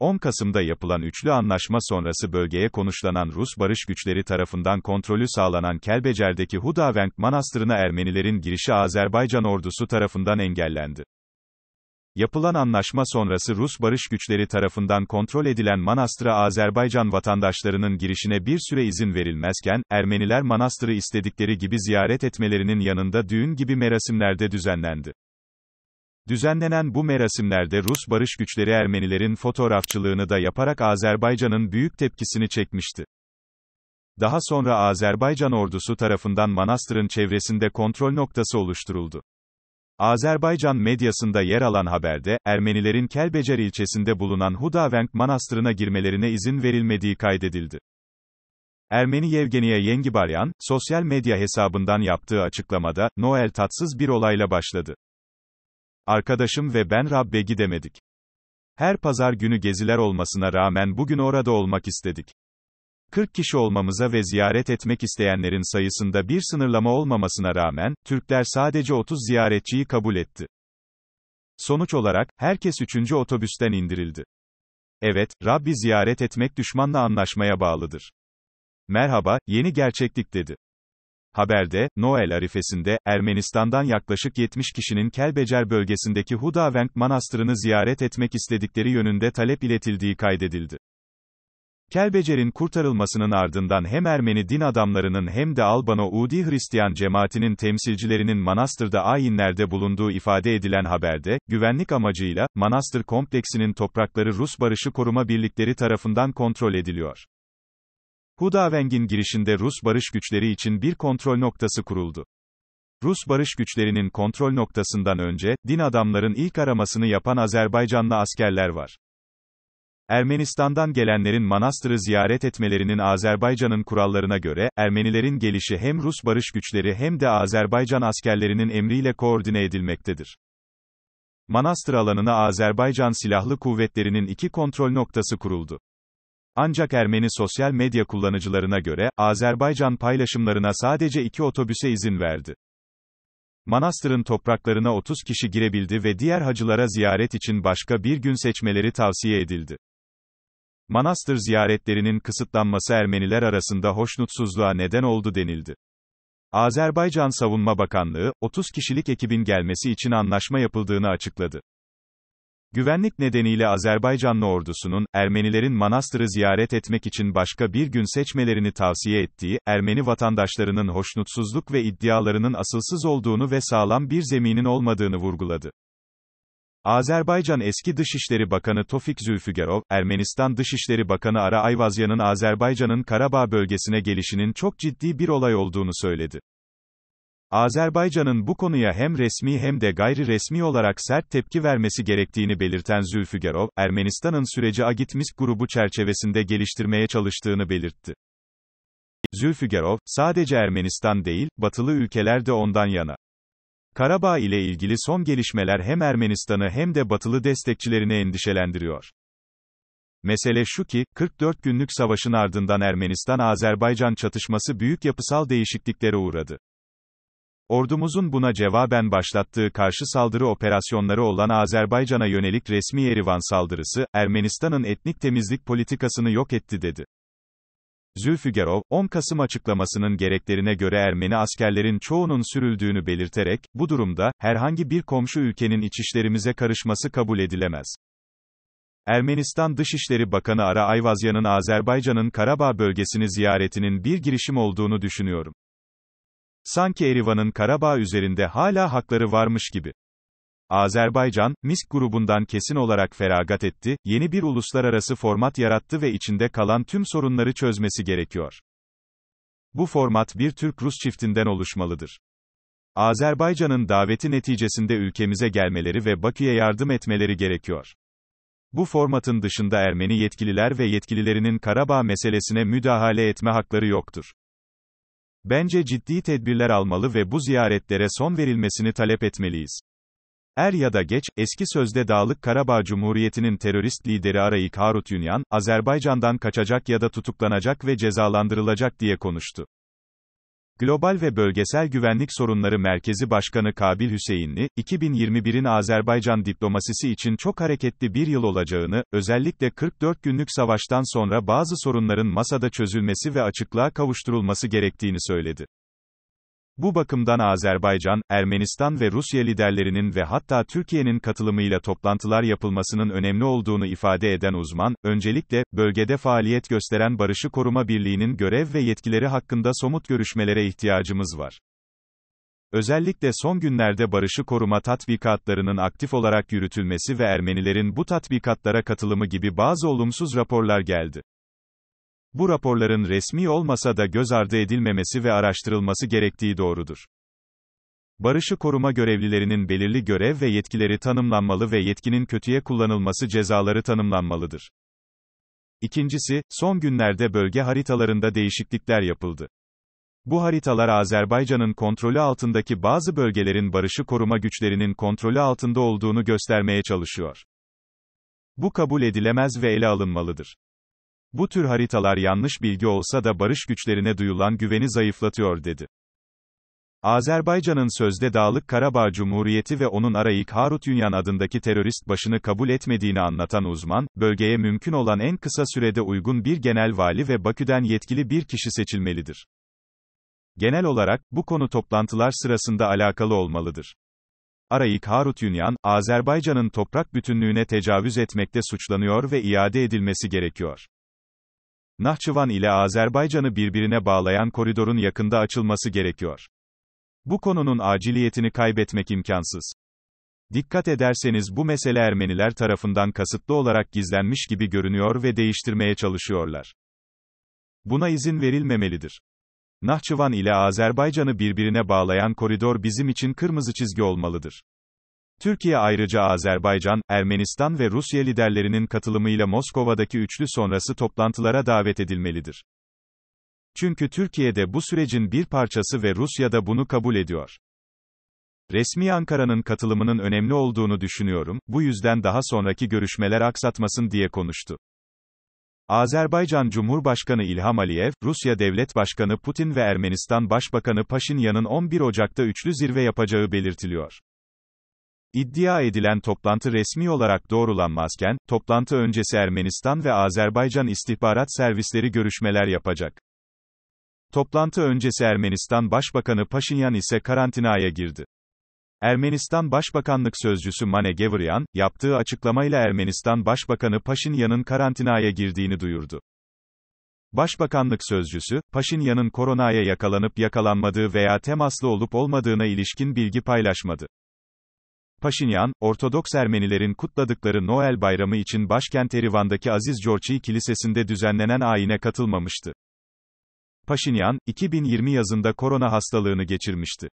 10 Kasım'da yapılan üçlü anlaşma sonrası bölgeye konuşlanan Rus barış güçleri tarafından kontrolü sağlanan Kelbecer'deki Hudavenk Manastırı'na Ermenilerin girişi Azerbaycan ordusu tarafından engellendi. Yapılan anlaşma sonrası Rus barış güçleri tarafından kontrol edilen manastıra Azerbaycan vatandaşlarının girişine bir süre izin verilmezken, Ermeniler manastırı istedikleri gibi ziyaret etmelerinin yanında düğün gibi merasimlerde düzenlendi. Düzenlenen bu merasimlerde Rus barış güçleri Ermenilerin fotoğrafçılığını da yaparak Azerbaycan'ın büyük tepkisini çekmişti. Daha sonra Azerbaycan ordusu tarafından manastırın çevresinde kontrol noktası oluşturuldu. Azerbaycan medyasında yer alan haberde, Ermenilerin Kelbecer ilçesinde bulunan Hudavenk manastırına girmelerine izin verilmediği kaydedildi. Ermeni Yevgeniya Yengibaryan, sosyal medya hesabından yaptığı açıklamada, Noel tatsız bir olayla başladı. Arkadaşım ve ben Rab'be gidemedik. Her pazar günü geziler olmasına rağmen bugün orada olmak istedik. 40 kişi olmamıza ve ziyaret etmek isteyenlerin sayısında bir sınırlama olmamasına rağmen, Türkler sadece 30 ziyaretçiyi kabul etti. Sonuç olarak, herkes 3. otobüsten indirildi. Evet, Rabbi ziyaret etmek düşmanla anlaşmaya bağlıdır. Merhaba, yeni gerçeklik dedi. Haberde, Noel arifesinde, Ermenistan'dan yaklaşık 70 kişinin Kelbecer bölgesindeki Hudaveng Manastırı'nı ziyaret etmek istedikleri yönünde talep iletildiği kaydedildi. Kelbecer'in kurtarılmasının ardından hem Ermeni din adamlarının hem de Albano-Udi Hristiyan cemaatinin temsilcilerinin manastırda ayinlerde bulunduğu ifade edilen haberde, güvenlik amacıyla, manastır kompleksinin toprakları Rus Barışı Koruma Birlikleri tarafından kontrol ediliyor. Hudaveng'in girişinde Rus barış güçleri için bir kontrol noktası kuruldu. Rus barış güçlerinin kontrol noktasından önce, din adamların ilk aramasını yapan Azerbaycanlı askerler var. Ermenistan'dan gelenlerin manastırı ziyaret etmelerinin Azerbaycan'ın kurallarına göre, Ermenilerin gelişi hem Rus barış güçleri hem de Azerbaycan askerlerinin emriyle koordine edilmektedir. Manastır alanına Azerbaycan Silahlı Kuvvetleri'nin iki kontrol noktası kuruldu. Ancak Ermeni sosyal medya kullanıcılarına göre, Azerbaycan paylaşımlarına sadece iki otobüse izin verdi. Manastırın topraklarına 30 kişi girebildi ve diğer hacılara ziyaret için başka bir gün seçmeleri tavsiye edildi. Manastır ziyaretlerinin kısıtlanması Ermeniler arasında hoşnutsuzluğa neden oldu denildi. Azerbaycan Savunma Bakanlığı, 30 kişilik ekibin gelmesi için anlaşma yapıldığını açıkladı. Güvenlik nedeniyle Azerbaycanlı ordusunun, Ermenilerin manastırı ziyaret etmek için başka bir gün seçmelerini tavsiye ettiği, Ermeni vatandaşlarının hoşnutsuzluk ve iddialarının asılsız olduğunu ve sağlam bir zeminin olmadığını vurguladı. Azerbaycan eski Dışişleri Bakanı Tofik Zülfügerov, Ermenistan Dışişleri Bakanı Ara Ayvazyan'ın Azerbaycan'ın Karabağ bölgesine gelişinin çok ciddi bir olay olduğunu söyledi. Azerbaycan'ın bu konuya hem resmi hem de gayri resmi olarak sert tepki vermesi gerektiğini belirten Zülfügerov, Ermenistan'ın süreci Agitmisk grubu çerçevesinde geliştirmeye çalıştığını belirtti. Zülfügerov, sadece Ermenistan değil, batılı ülkeler de ondan yana. Karabağ ile ilgili son gelişmeler hem Ermenistan'ı hem de batılı destekçilerini endişelendiriyor. Mesele şu ki, 44 günlük savaşın ardından Ermenistan-Azerbaycan çatışması büyük yapısal değişikliklere uğradı. Ordumuzun buna cevaben başlattığı karşı saldırı operasyonları olan Azerbaycan'a yönelik resmi Erivan saldırısı, Ermenistan'ın etnik temizlik politikasını yok etti dedi. Zülfügerov, 10 Kasım açıklamasının gereklerine göre Ermeni askerlerin çoğunun sürüldüğünü belirterek, bu durumda, herhangi bir komşu ülkenin içişlerimize karışması kabul edilemez. Ermenistan Dışişleri Bakanı Ara Ayvazyan'ın Azerbaycan'ın Karabağ bölgesini ziyaretinin bir girişim olduğunu düşünüyorum. Sanki Erivan'ın Karabağ üzerinde hala hakları varmış gibi. Azerbaycan, Misk grubundan kesin olarak feragat etti, yeni bir uluslararası format yarattı ve içinde kalan tüm sorunları çözmesi gerekiyor. Bu format bir Türk-Rus çiftinden oluşmalıdır. Azerbaycan'ın daveti neticesinde ülkemize gelmeleri ve Bakü'ye yardım etmeleri gerekiyor. Bu formatın dışında Ermeni yetkililer ve yetkililerinin Karabağ meselesine müdahale etme hakları yoktur. Bence ciddi tedbirler almalı ve bu ziyaretlere son verilmesini talep etmeliyiz. Er ya da geç, eski sözde Dağlık Karabağ Cumhuriyeti'nin terörist lideri Arayik Harut Yunyan, Azerbaycan'dan kaçacak ya da tutuklanacak ve cezalandırılacak diye konuştu. Global ve Bölgesel Güvenlik Sorunları Merkezi Başkanı Kabil Hüseyinli, 2021'in Azerbaycan diplomasisi için çok hareketli bir yıl olacağını, özellikle 44 günlük savaştan sonra bazı sorunların masada çözülmesi ve açıklığa kavuşturulması gerektiğini söyledi. Bu bakımdan Azerbaycan, Ermenistan ve Rusya liderlerinin ve hatta Türkiye'nin katılımıyla toplantılar yapılmasının önemli olduğunu ifade eden uzman, öncelikle, bölgede faaliyet gösteren Barışı Koruma Birliği'nin görev ve yetkileri hakkında somut görüşmelere ihtiyacımız var. Özellikle son günlerde barışı koruma tatbikatlarının aktif olarak yürütülmesi ve Ermenilerin bu tatbikatlara katılımı gibi bazı olumsuz raporlar geldi. Bu raporların resmi olmasa da göz ardı edilmemesi ve araştırılması gerektiği doğrudur. Barışı koruma görevlilerinin belirli görev ve yetkileri tanımlanmalı ve yetkinin kötüye kullanılması cezaları tanımlanmalıdır. İkincisi, son günlerde bölge haritalarında değişiklikler yapıldı. Bu haritalar Azerbaycan'ın kontrolü altındaki bazı bölgelerin barışı koruma güçlerinin kontrolü altında olduğunu göstermeye çalışıyor. Bu kabul edilemez ve ele alınmalıdır. Bu tür haritalar yanlış bilgi olsa da barış güçlerine duyulan güveni zayıflatıyor dedi. Azerbaycan'ın sözde Dağlık Karabağ Cumhuriyeti ve onun arayık Harut Harutyunyan adındaki terörist başını kabul etmediğini anlatan uzman, bölgeye mümkün olan en kısa sürede uygun bir genel vali ve Bakü'den yetkili bir kişi seçilmelidir. Genel olarak, bu konu toplantılar sırasında alakalı olmalıdır. Arayık Harut Harutyunyan, Azerbaycan'ın toprak bütünlüğüne tecavüz etmekte suçlanıyor ve iade edilmesi gerekiyor. Nahçıvan ile Azerbaycan'ı birbirine bağlayan koridorun yakında açılması gerekiyor. Bu konunun aciliyetini kaybetmek imkansız. Dikkat ederseniz bu mesele Ermeniler tarafından kasıtlı olarak gizlenmiş gibi görünüyor ve değiştirmeye çalışıyorlar. Buna izin verilmemelidir. Nahçıvan ile Azerbaycan'ı birbirine bağlayan koridor bizim için kırmızı çizgi olmalıdır. Türkiye ayrıca Azerbaycan, Ermenistan ve Rusya liderlerinin katılımıyla Moskova'daki üçlü sonrası toplantılara davet edilmelidir. Çünkü Türkiye'de bu sürecin bir parçası ve Rusya da bunu kabul ediyor. Resmi Ankara'nın katılımının önemli olduğunu düşünüyorum, bu yüzden daha sonraki görüşmeler aksatmasın diye konuştu. Azerbaycan Cumhurbaşkanı İlham Aliyev, Rusya Devlet Başkanı Putin ve Ermenistan Başbakanı Paşinyan'ın 11 Ocak'ta üçlü zirve yapacağı belirtiliyor. İddia edilen toplantı resmi olarak doğrulanmazken, toplantı öncesi Ermenistan ve Azerbaycan istihbarat servisleri görüşmeler yapacak. Toplantı öncesi Ermenistan Başbakanı Paşinyan ise karantinaya girdi. Ermenistan Başbakanlık Sözcüsü Mane Gevryan, yaptığı açıklamayla Ermenistan Başbakanı Paşinyan'ın karantinaya girdiğini duyurdu. Başbakanlık Sözcüsü, Paşinyan'ın koronaya yakalanıp yakalanmadığı veya temaslı olup olmadığına ilişkin bilgi paylaşmadı. Paşinyan, Ortodoks Ermenilerin kutladıkları Noel Bayramı için başkent Erivan'daki Aziz Georgi Kilisesi'nde düzenlenen ayine katılmamıştı. Paşinyan, 2020 yazında korona hastalığını geçirmişti.